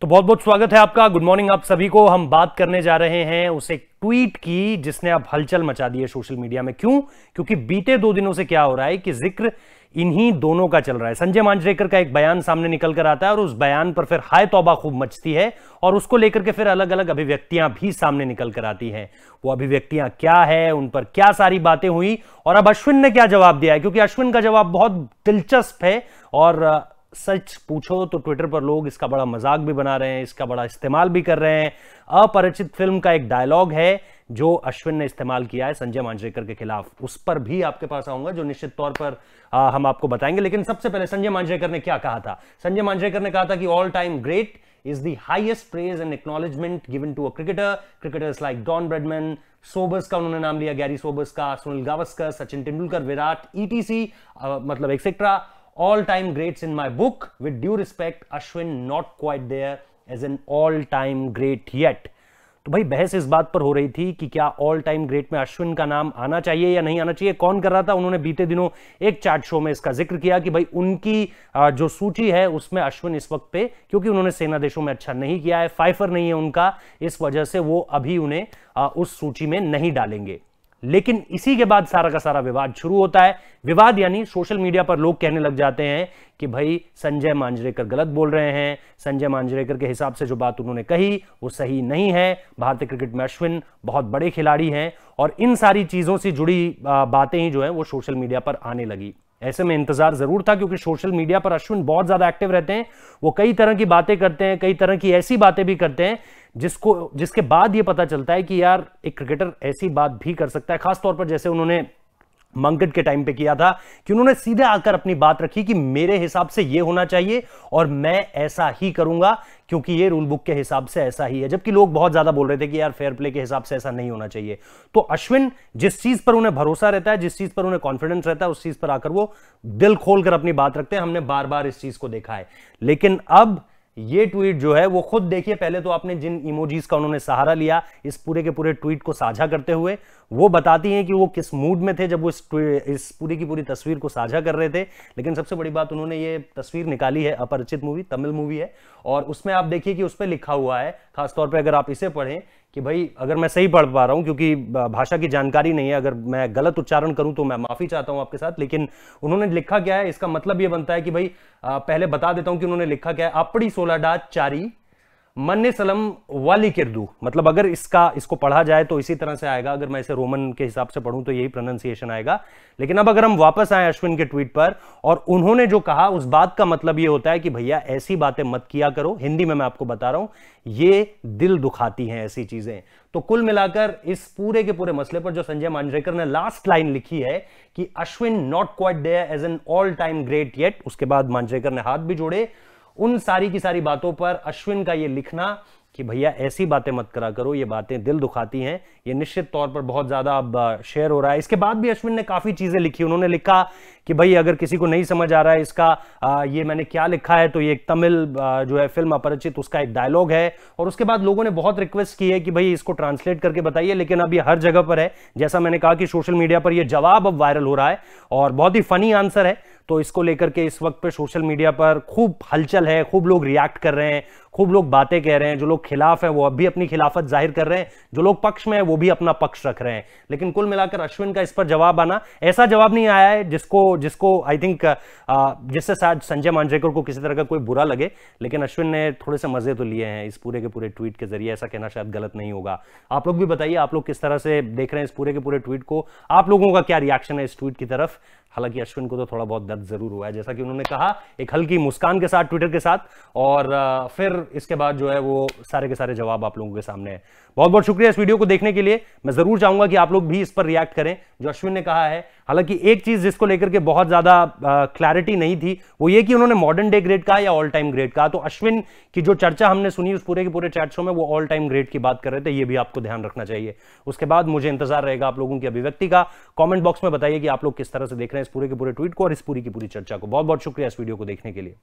तो बहुत बहुत स्वागत है आपका गुड मॉर्निंग आप सभी को हम बात करने जा रहे हैं उस एक ट्वीट की जिसने अब हलचल मचा दी है सोशल मीडिया में क्यों क्योंकि बीते दो दिनों से क्या हो रहा है कि जिक्र इन्हीं दोनों का चल रहा है संजय मांजरेकर का एक बयान सामने निकल कर आता है और उस बयान पर फिर हाय तौबा खूब मचती है और उसको लेकर के फिर अलग अलग अभिव्यक्तियां भी सामने निकल कर आती हैं वो अभिव्यक्तियां क्या है उन पर क्या सारी बातें हुई और अब अश्विन ने क्या जवाब दिया है क्योंकि अश्विन का जवाब बहुत दिलचस्प है और सच पूछो तो ट्विटर पर लोग इसका बड़ा मजाक भी बना रहे हैं इसका बड़ा इस्तेमाल भी कर रहे हैं अपरिचित फिल्म का एक डायलॉग है जो अश्विन ने इस्तेमाल किया है संजय मांजरेकर के खिलाफ उस पर भी आपके पास आऊंगा जो निश्चित तौर पर आ, हम आपको बताएंगे लेकिन सबसे पहले संजय मांजरेकर ने क्या कहा था संजय मांजरेकर ने कहा था कि all time great is the highest praise and acknowledgement given to a cricketer cricketers like Don Bradman Sobers का उन्होंने नाम लिया गैरी सोबर्स का सुनील गावस्कर सचिन तेंदुलकर विराट ईटीसी मतलब etcetera all time greats in my book. With due respect, Ashwin not quite there as an all time great yet. तो भाई बहस इस बात पर हो रही थी कि क्या ऑल टाइम ग्रेट में अश्विन का नाम आना चाहिए या नहीं आना चाहिए कौन कर रहा था उन्होंने बीते दिनों एक चार्ट शो में इसका जिक्र किया कि भाई उनकी जो सूची है उसमें अश्विन इस वक्त पे क्योंकि उन्होंने सेना देशों में अच्छा नहीं किया है फाइफर नहीं है उनका इस वजह से वो अभी उन्हें उस सूची में नहीं डालेंगे लेकिन इसी के बाद सारा का सारा विवाद शुरू होता है विवाद यानी सोशल मीडिया पर लोग कहने लग जाते हैं कि भाई संजय मांजरेकर गलत बोल रहे हैं संजय मांजरेकर के हिसाब से जो बात उन्होंने कही वो सही नहीं है भारतीय क्रिकेट में अश्विन बहुत बड़े खिलाड़ी हैं और इन सारी चीज़ों से जुड़ी बातें ही जो है वो सोशल मीडिया पर आने लगी ऐसे में इंतजार जरूर था क्योंकि सोशल मीडिया पर अश्विन बहुत ज्यादा एक्टिव रहते हैं वो कई तरह की बातें करते हैं कई तरह की ऐसी बातें भी करते हैं जिसको जिसके बाद ये पता चलता है कि यार एक क्रिकेटर ऐसी बात भी कर सकता है खासतौर पर जैसे उन्होंने मंकट के टाइम पे किया था कि उन्होंने सीधे आकर अपनी बात रखी कि मेरे हिसाब से ये होना चाहिए और मैं ऐसा ही करूंगा क्योंकि ये रूल बुक के हिसाब से ऐसा ही है जबकि लोग बहुत ज्यादा बोल रहे थे कि यार फेयर प्ले के हिसाब से ऐसा नहीं होना चाहिए तो अश्विन जिस चीज पर उन्हें भरोसा रहता है जिस चीज पर उन्हें कॉन्फिडेंस रहता है उस चीज पर आकर वो दिल खोलकर अपनी बात रखते हैं हमने बार बार इस चीज को देखा है लेकिन अब ये ट्वीट जो है वो खुद देखिए पहले तो आपने जिन इमोजीज का उन्होंने सहारा लिया इस पूरे के पूरे ट्वीट को साझा करते हुए वो बताती हैं कि वो किस मूड में थे जब वो इस इस पूरी की पूरी तस्वीर को साझा कर रहे थे लेकिन सबसे बड़ी बात उन्होंने ये तस्वीर निकाली है अपरिचित मूवी तमिल मूवी है और उसमें आप देखिए कि उस पर लिखा हुआ है खासतौर पर अगर आप इसे पढ़ें कि भाई अगर मैं सही पढ़ पा रहा हूँ क्योंकि भाषा की जानकारी नहीं है अगर मैं गलत उच्चारण करूँ तो मैं माफ़ी चाहता हूँ आपके साथ लेकिन उन्होंने लिखा क्या है इसका मतलब ये बनता है कि भाई पहले बता देता हूँ कि उन्होंने लिखा क्या है अपड़ी सोलाडा चारी मन सलम वाली किरदू मतलब अगर इसका इसको पढ़ा जाए तो इसी तरह से आएगा अगर मैं इसे रोमन के हिसाब से पढ़ूं तो यही प्रोनाउंसिएशन आएगा लेकिन अब अगर हम वापस आए अश्विन के ट्वीट पर और उन्होंने जो कहा उस बात का मतलब ये होता है कि भैया ऐसी बातें मत किया करो हिंदी में मैं आपको बता रहा हूं ये दिल दुखाती हैं ऐसी चीजें तो कुल मिलाकर इस पूरे के पूरे मसले पर जो संजय मांजरेकर ने लास्ट लाइन लिखी है कि Ashwin not quite there as an all time great yet उसके बाद मांजरेकर ने हाथ भी जोड़े उन सारी की सारी बातों पर अश्विन का ये लिखना कि भैया ऐसी बातें मत करा करो ये बातें दिल दुखाती हैं ये निश्चित तौर पर बहुत ज़्यादा अब शेयर हो रहा है इसके बाद भी अश्विन ने काफ़ी चीज़ें लिखी उन्होंने लिखा कि भाई अगर किसी को नहीं समझ आ रहा है इसका आ, ये मैंने क्या लिखा है तो ये एक तमिल आ, जो है फिल्म अपरिचित उसका एक डायलॉग है और उसके बाद लोगों ने बहुत रिक्वेस्ट की है कि भाई इसको ट्रांसलेट करके बताइए लेकिन अब ये हर जगह पर है जैसा मैंने कहा कि सोशल मीडिया पर यह जवाब अब वायरल हो रहा है और बहुत ही फनी आंसर है तो इसको लेकर के इस वक्त पे सोशल मीडिया पर खूब हलचल है खूब लोग रिएक्ट कर रहे हैं खूब लोग बातें कह रहे हैं जो लोग खिलाफ हैं वो अब भी अपनी खिलाफत जाहिर कर रहे हैं जो लोग पक्ष में हैं वो भी अपना पक्ष रख रहे हैं लेकिन कुल मिलाकर अश्विन का इस पर जवाब आना ऐसा जवाब नहीं आया है जिसको जिसको आई थिंक जिससे शायद संजय मांजरेकर को किसी तरह का कोई बुरा लगे लेकिन अश्विन ने थोड़े से मजे तो लिए हैं इस पूरे के पूरे ट्वीट के जरिए ऐसा कहना शायद गलत नहीं होगा आप लोग भी बताइए आप लोग किस तरह से देख रहे हैं इस पूरे के पूरे ट्वीट को आप लोगों का क्या रिएक्शन है इस ट्वीट की तरफ हालांकि अश्विन को तो थोड़ा बहुत दर्द जरूर हुआ है जैसा कि उन्होंने कहा एक हल्की मुस्कान के साथ ट्विटर के साथ और फिर इसके बाद जो है वो सारे के सारे जवाब आप लोगों के सामने है बहुत बहुत शुक्रिया इस वीडियो को देखने के लिए मैं जरूर चाहूंगा कि आप लोग भी इस पर रिएक्ट करें जो अश्विन ने कहा है हालांकि एक चीज जिसको लेकर के बहुत ज्यादा क्लैरिटी नहीं थी वो ये कि उन्होंने मॉडर्न डे ग्रेड कहा या ऑल टाइम ग्रेड कहा तो अश्विन की जो चर्चा हमने सुनी उस पूरे के पूरे चैट शो में वो ऑल टाइम ग्रेड की बात कर रहे थे ये भी आपको ध्यान रखना चाहिए उसके बाद मुझे इंतजार रहेगा आप लोगों की अभिव्यक्ति का कॉमेंट बॉक्स में बताइए कि आप लोग किस तरह से देख रहे हैं इस पूरे के पूरे ट्वीट को और इस पूरी की पूरी चर्चा को बहुत बहुत शुक्रिया इस वीडियो को देखने के लिए